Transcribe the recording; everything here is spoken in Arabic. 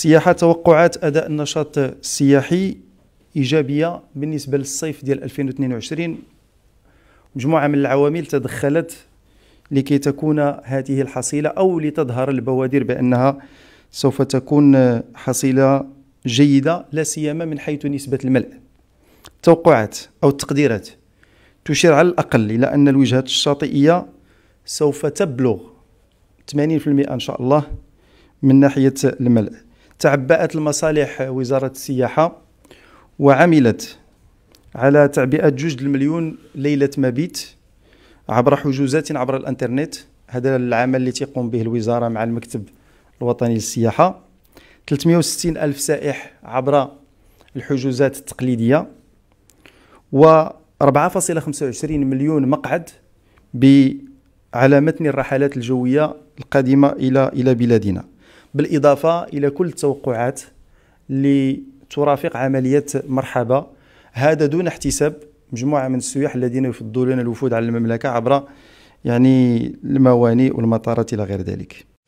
السياحة توقعات أداء النشاط السياحي إيجابية بالنسبة للصيف ديال 2022 مجموعة من العوامل تدخلت لكي تكون هذه الحصيلة أو لتظهر البوادر بأنها سوف تكون حصيلة جيدة لا سيما من حيث نسبة الملء التوقعات أو التقديرات تشير على الأقل إلى أن الوجهات الشاطئية سوف تبلغ 80% إن شاء الله من ناحية الملء تعبأت المصالح وزارة السياحة وعملت على تعبئة جوج المليون ليلة مبيت عبر حجوزات عبر الانترنت هذا العمل اللي تقوم به الوزارة مع المكتب الوطني للسياحة 360 ألف سائح عبر الحجوزات التقليدية و 4.25 مليون مقعد على متن الرحلات الجوية القادمة إلى إلى بلادنا بالاضافه الى كل التوقعات اللي ترافق عمليه مرحبا هذا دون احتساب مجموعه من السياح الذين يفضلون الوفود على المملكه عبر يعني الموانئ والمطارات الى غير ذلك